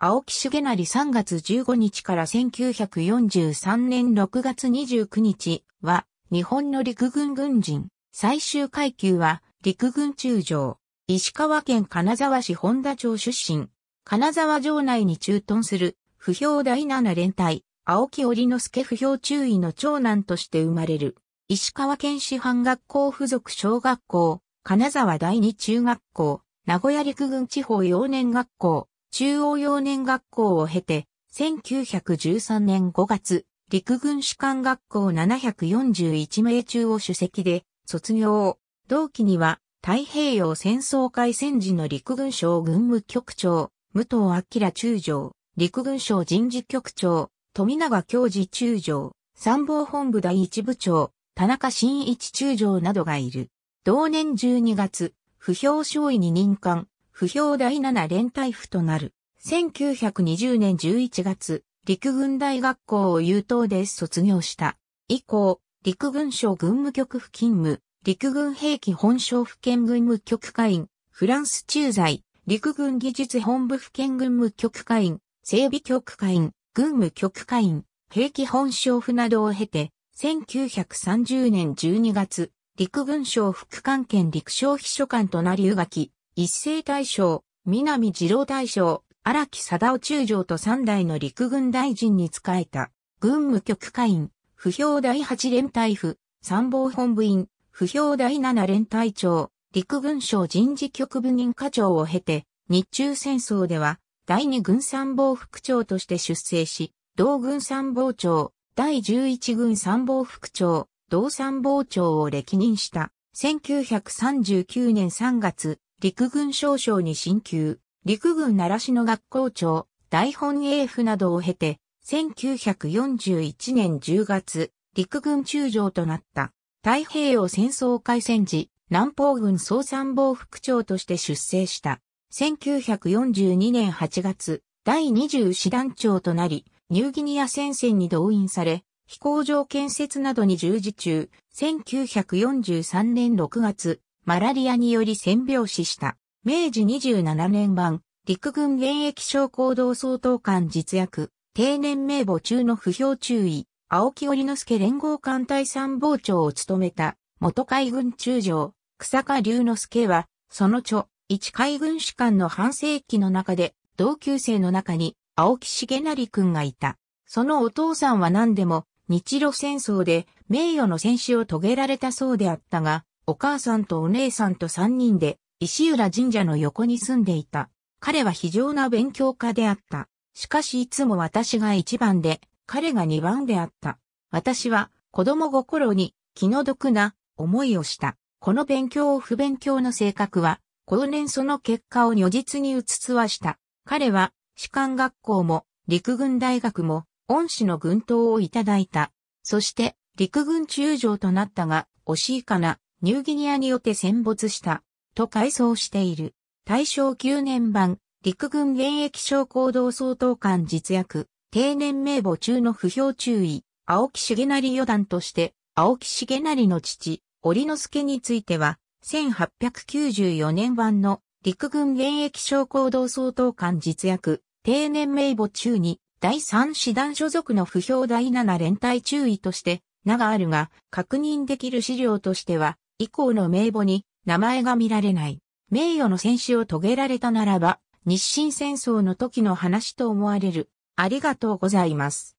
青木重成3月15日から1943年6月29日は、日本の陸軍軍人、最終階級は、陸軍中将、石川県金沢市本田町出身、金沢城内に駐屯する、不評第7連隊、青木織之助不評中尉の長男として生まれる、石川県師範学校附属小学校、金沢第二中学校、名古屋陸軍地方幼年学校、中央幼年学校を経て、1913年5月、陸軍士官学校741名中を主席で卒業。同期には太平洋戦争開戦時の陸軍省軍務局長、武藤明中将、陸軍省人事局長、富永教授中将、参謀本部第一部長、田中真一中将などがいる。同年12月、不評少尉に任官、不評第7連隊府となる。1920年11月、陸軍大学校を優等で卒業した。以降、陸軍省軍務局付勤務、陸軍兵器本省府県軍務局会員、フランス駐在、陸軍技術本部府県軍務局会員、整備局会員、軍務局会員、兵器本省府などを経て、1930年12月、陸軍省副官兼陸将秘書官となりうがき、一斉大将、南二郎大将、荒木貞夫中将と三代の陸軍大臣に仕えた、軍務局下院、不評第八連隊府、参謀本部員、不評第七連隊長、陸軍省人事局部任課長を経て、日中戦争では、第二軍参謀副長として出征し、同軍参謀長、第十一軍参謀副長、同参謀長を歴任した。1939年3月、陸軍少将に進級、陸軍奈良市の学校長、大本営府などを経て、1941年10月、陸軍中将となった。太平洋戦争開戦時、南方軍総参謀副長として出征した。1942年8月、第20師団長となり、ニューギニア戦線に動員され、飛行場建設などに従事中、1943年6月、マラリアにより占病死した。明治27年版、陸軍現役将校同総統官実役、定年名簿中の不評注意、青木織之助連合艦隊参謀長を務めた、元海軍中将、草加龍之介は、その著、一海軍士官の半世紀の中で、同級生の中に、青木重成君がいた。そのお父さんは何でも、日露戦争で名誉の戦死を遂げられたそうであったが、お母さんとお姉さんと三人で、石浦神社の横に住んでいた。彼は非常な勉強家であった。しかしいつも私が一番で、彼が二番であった。私は子供心に気の毒な思いをした。この勉強を不勉強の性格は、後年その結果を如実に移つわした。彼は、士官学校も、陸軍大学も、恩師の軍刀をいただいた。そして、陸軍中将となったが、惜しいかな、ニューギニアによって戦没した、と回想している。大正9年版、陸軍現役将校同総統官実役、定年名簿中の不評注意、青木重成四段として、青木重成の父、織之助については、1894年版の陸軍現役将校同総統官実役、定年名簿中に、第3師団所属の不評第7連隊注意として、名があるが、確認できる資料としては、以降の名簿に名前が見られない。名誉の戦死を遂げられたならば、日清戦争の時の話と思われる。ありがとうございます。